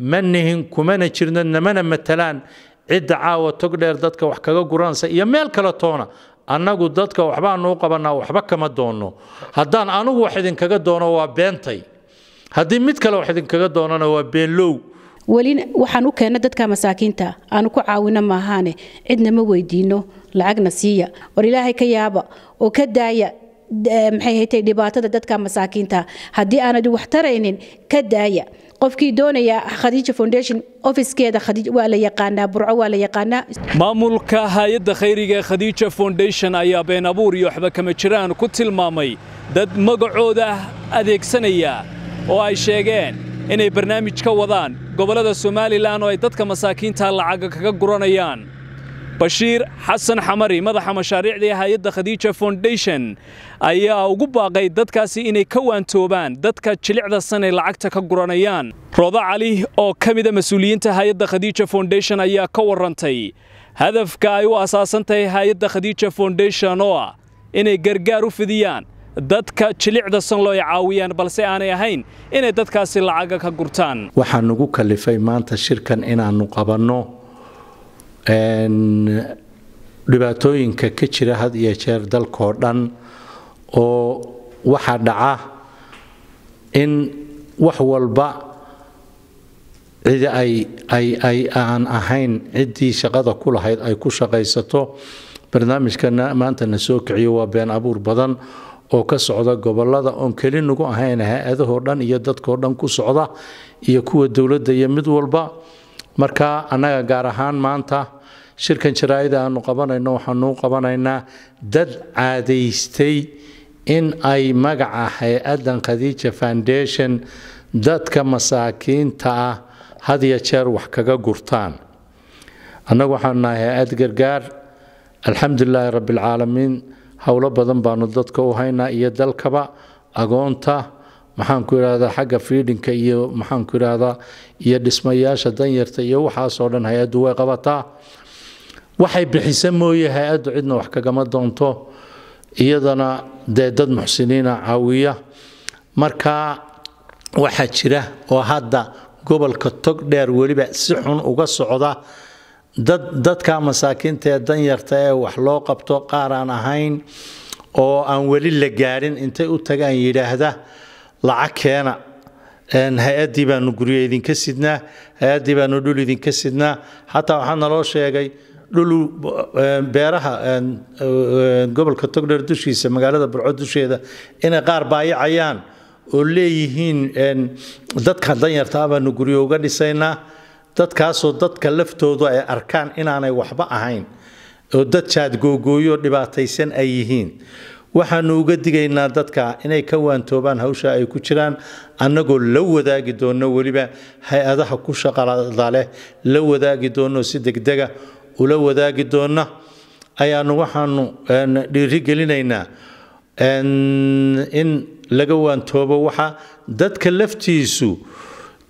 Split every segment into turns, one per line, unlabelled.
ma nihin kumana jirno namana matalaan cidda caawa tog dheer dadka wax kaga guranaysa iyo meel kale toona annagu dadka waxbaanuu qabannaa waxba kama doonno haddaan anugu wax idinkaga doono waa beentay haddii mid kale wax idinkaga doonona waa beenlow
weli waxaan u keenna dadka masaakiinta aanu ku caawino maahaane cidna ma weydiinno lacagna siiya war ilaahay ka yaaba oo ka daaya maxay haytay dhibaatada dadka masaakiinta haddii aanad wax taraynin ka daaya qofkii doonaya khadiija foundation ofiskeeda waa la yaqaanaa burco waa la yaqaanaa
maamulka hay-adda khayriga ee khadiija foundation ayaa been abuur iyo waxba kama jiraan ku tilmaamay dad magacooda adeegsanaya oo ay sheegeen inay barnaamij ka wadaan gobollada somalilan oo ay dadka masaakiinta lacaga kaga guranayaan bashiir xasan xamari madaxa mashaariicdii hay-adda khadiija foundation ayaa ugu baaqay dadkaasi inay ka waantoobaan dadka jilicda san ay lacagta ka guranayaan rooda cali oo ka mida ah mas-uuliyiinta hay-adda khadiija foundation ayaa ka warantay hadafka ay u asaasan tahay hay-adda khadiija foundation oo ah inay gargaar u fidiyaan dadka jilicda san loo caawiyaan balse aanay ahayn inay dadkaasi lacaga ka gurtaan waxaa nugu kalifay maanta shirkan inaannu qabanno dhibaatooyinka ka jira had iyo jeer dalkaoo dhan oo waxaa dhaca in wax walba cid ay aan ahayn ciddii shaqada ku lahayd ay ku shaqaysato barnaamijka maanta na soo kiciyo waa been abuur badan oo ka socda gobolada oon keli nagu ahayn hay-adahoo dhan iyo dadkoo dhan ku socda iyo kuwa dowladda iyo mid walba marka annaga gaar ahaan maanta shirkan jaraa-ida aanu qabanayno waxaanuu qabanaynaa dad caadaystay in ay magaca ah hay-addan khadiija foundation dadka masaakiinta ah had iyo jeer wax kaga gurtaan annagu waxaanu nahay hay-ad gargaar alxamdulilaahi rabbilcaalamiin howlo badan baanu dadka u haynaa iyo dalkaba agoonta maxaanku irahdaa xagga fiidhinka iyo maxaanku irahdaa iyo dhismayaasha danyarta iyo waxaasoo dhan hay-addu way qabataa waxay bixisa mooye hay-addu cidna wax kagama doonto iyadana dee dad muxsiniina caawiya markaa waxaa jira oo hadda gobolka tog dheer weliba si xun uga socda dad dadka masaakiinta ee danyarta ee wax loo qabto qaar aan ahayn oo aan weli la gaadhin intay u tagaan yidhaahda lacag keena hay-addii baanu guryo idinka sidnaa hay-addii baanu dhul idinka sidnaa xataa waxaa naloo sheegay dhul beeraha gobolka togdher dushiisa magaalada burco dusheeda inay qaar baayacayaan oo leeyihiin dadka danyarta ah baanu guryo uga dhisaynaa dadkaasoo dadka laftoodu ay arkaan inaanay waxba ahayn oo dad jaadgoogooyo dhibaataysan ay yihiin waxaanu uga digaynaa dadka inay ka waantoobaan hawsha ay ku jiraan annagoo la wadaagi doonno weliba hay-adaha ku shaqada leh la wadaagi doonno si degdega ula wadaagi doonna ayaanu waxaanu dhiirigelinaynaa in laga waantoobo waxa dadka laftiisu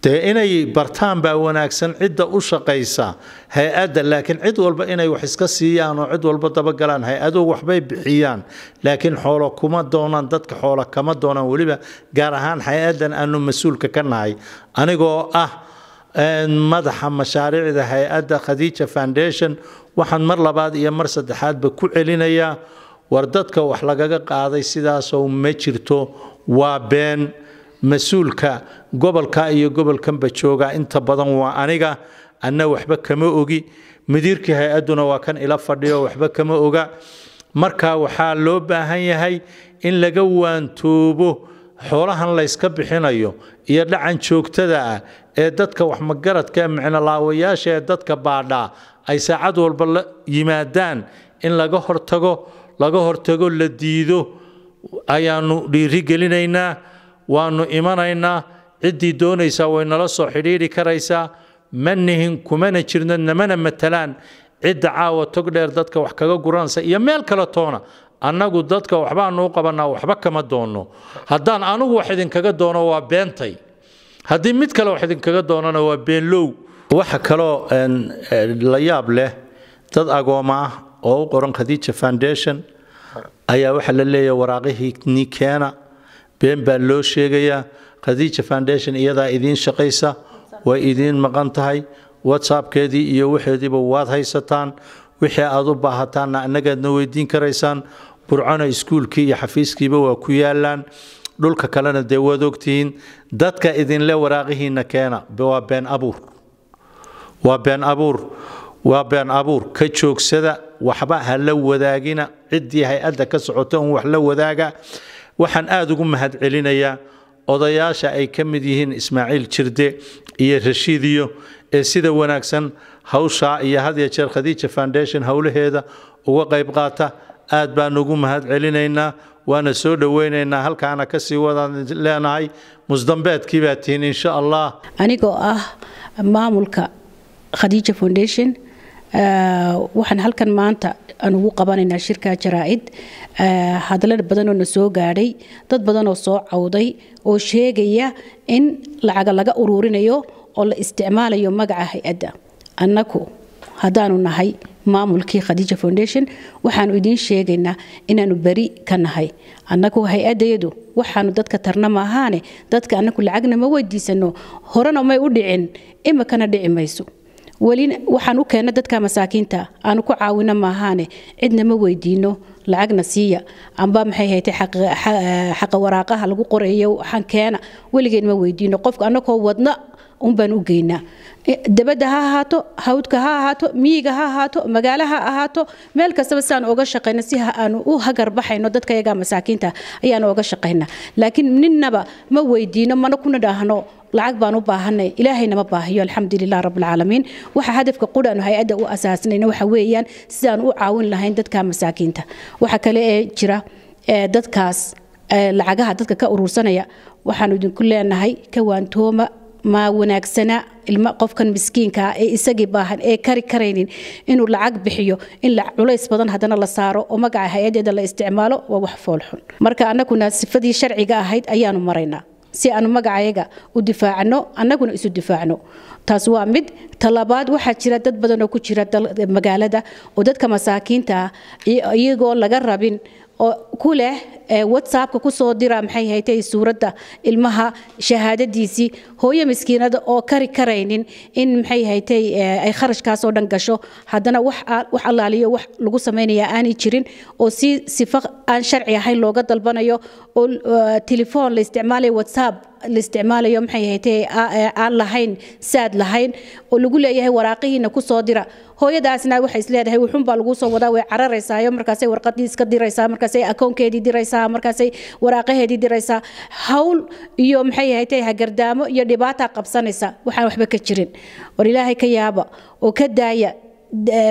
dee inay bartaan baa wanaagsan cidda u shaqaysa hay-adda laakiin cid walba inay wax iska siiyaan oo cid walba dabagalaan hay-aduhu waxbay bixiyaan laakiin xoolo kuma doonaan dadka xoolo kama doonaan weliba gaar ahaan hay-addan aanu mas-uulka ka nahay anigoo ah madaxa mashaariicda hay-adda khadiija foundation waxaan mar labaad iyo mar saddexaadba ku celinayaa war dadka wax lagaga qaaday sidaasoo ma jirto waa been mas-uulka gobolka iyo gobolkanba jooga inta badan waa aniga ana waxba kama ogi mudiirkii hay-adduna waa kan ila fadhiyo waxba kama oga marka waxaa loo baahan yahay in laga waantoobo xoolahan layska bixinayo iyo dhacan joogtada ah ee dadka waxmagaradka ee micnolaawayaasha ee dadka baadhaa ay saacad walba la yimaadaan in laga hortago laga hortago la diido ayaanu dhiiri gelinaynaa waanu imanaynaa ciddii doonaysaa way nala soo xidhiidhi karaysaa ma nihin kumana jirno namana matalaan cidda caawa tog dheer dadka wax kaga guranaysa iyo meel kale toona annagu dadka waxbaanu u qabannaa waxba kama doonno haddaan anugu wax idinkaga doono waa beentay haddii mid kale wax idinkaga doonana waa beenlow waxa kaloo la yaab leh dad agooma ah oo u qoran khadiija foundation ayaa waxaa la leeyahay waraaqihii nikeena been baan loo sheegayaa khadiija foundation iyadaa idiin shaqaysa way idiin maqan tahay whatsappkeedii iyo waxeediiba waad haysataan wixii aad u baahataanna annagaadna weydiin karaysaan burcona iskuulkii iyo xafiiskiiba waa ku yaalaan dhulka kalena dee waad ogtihiin dadka idinle waraaqihiina keena waa been abuur waa been abuur waa been abuur ka joogsada waxba ha la wadaagina ciddii hay-adda ka socota un wax la wadaaga waxaan aada ugu mahad celinayaa odayaasha ay ka mid yihiin ismaaciil jirde iyo rashiidiyo ee sida wanaagsan hawshaa iyo had jeer khadiija foundation howlaheeda uga qayb qaata aad baan ugu mahad celinaynaa waana soo dhoweynaynaa halkaana kasii wadaan leenahay musdambeedkii baa tihiin insha allah
anigoo ah maamulka khadiija foundation Eh, waxaan halkan maanta aan ugu qabanaynaa shirka jaraa-id eh, badanoo na soo gaadhay dad badanoo soo cawday oo sheegaya in lacaga laga uruurinayo oo la isticmaalayo magaca hay-adda annaku haddaanu nahay maamulkii khadiija foundation waxaanu idiin sheegaynaa inaanu beri ka nahay annagu hay-adeedu waxaanu dadka tarna maahaane dadka annagu lacagna ma weydiisano horena may u dhicin imikana dhici mayso weli waxaan u keenna dadka masaakiinta aanu ku caawino maahaane cidna ma weydiino lacagna siiya amba maxay haytay xaqa waraaqaha lagu qorayo waxaan keena weligeed ma weydiino qofka annagoo wadna unbaan u geynaa e, dabadda ha ahaato hawdka ha ahaato miyiga ha ahaato magaalo ha ahaato meel kastaba siaan oga shaqayno si aanu u hagar baxayno dadka iyagaa masaakiinta ayaanu oga shaqayna laakiin ninnaba ma weydiino mana kuna dhaahno lacag baan u baahanay ilaahaynama baahiyo alxamdulilah rabbilcaalamiin waxaa hadafka qudhaanu hay-adda u asaasanayna waxa weeyaan sidaan u caawin lahayn dadka masaakiinta waxa kale ee jira dadkaas lacagaha dadka ka urursanaya waxaanu idinku leenahay ka waantooma maa wanaagsana ilma qofkan miskiinkaa ah ee isagii baahan ee kari karaynin inuu lacag bixiyo in culays badan haddana la saaro oo magaca hay-adeeda la isticmaalo waa wax foolxun marka annaguna sifadii sharciga ahayd ayaanu maraynaa si aanu magacayaga u difaacno anaguna isu difaacno taas waa mid talabaad waxaa jira dad badanoo ku jira magaalada oo dadka masaakiinta ah, iyagoo laga rabin oo ku leh eh, whatsappka kusoo dira maxay haytay suuradda ilmaha shahaadadiisii hooyo miskiinada oo kari karaynin in maxay haytay eh, ay kharashkaasoo dhan gasho haddana wax allaaliyo wax lagu samaynayaa aanay jirin oo si sifo aan sharci ahayn looga dalbanayo oo eh, telefoon la isticmaalaya whatsapp la isticmaalayo maxay ahayd aan lahayn saad lahayn oo lagu leeyahay waraaqihiina ku soo dira hooyadaasna waxay isleedahay wuxuunbaa laguu soo wadaa way cararaysaa markaasay warqadii iska diraysaa markaasay akoonkeedii diraysaa markaasay waraaqaheedii diraysaa hawl iyo maxay ahayd hagardaamo iyo dhibaata qabsanaysa waxaan waxba ka jirin war ilaahay ka yaaba oo ka daaya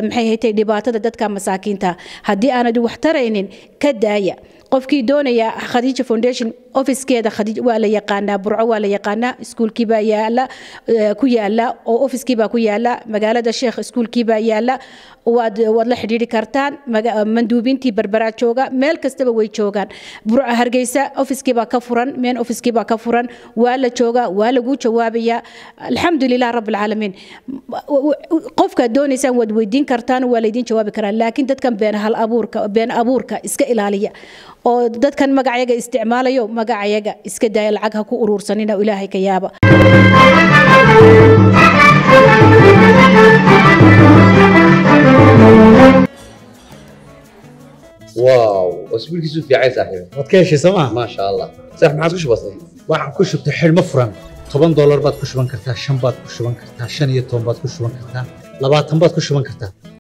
maxay ahayd dhibaatada dadka masaakiinta haddii aanad wax taraynin ka daaya qofkii doonaya khadiija foundation ofiskeeda waa la yaqaanaa burco waa la yaqaanaa iskuulkiibaa yaala eh, ku yaala oo ofiskiibaa ku yaala magaalada sheekh iskuulkiibaa yaala waad waad la xidhiiri kartaan manduubintii barbaraa jooga meel kastaba way joogaan burco hargeysa ofiskiibaa ka furan meen ofiskiibaa ka furan waa la joogaa waa lagu jawaabaya alxamdulilah rabb alcaalamiin qofkaad doonaysaan waad weydiin kartaan waa laydin jawaabi karaa laakiin dadkan been hal abuurka been abuurka iska ilaaliya oo dadkan magacayaga isticmaalayo magacayaga iska daaya lacag ha ku uruursanina ilaahay ka yaaba
واو اسبوع كيسو في عين صاحبي وتكيش سما ما شاء الله صح ما عادش بسيط waxaan ku shubtay xilmo furan toban doolar baad ku shuban kartaa shan baad ku shuban kartaa shan iyo toban baad ku shuban kartaa labaatan baad ku shuban kartaa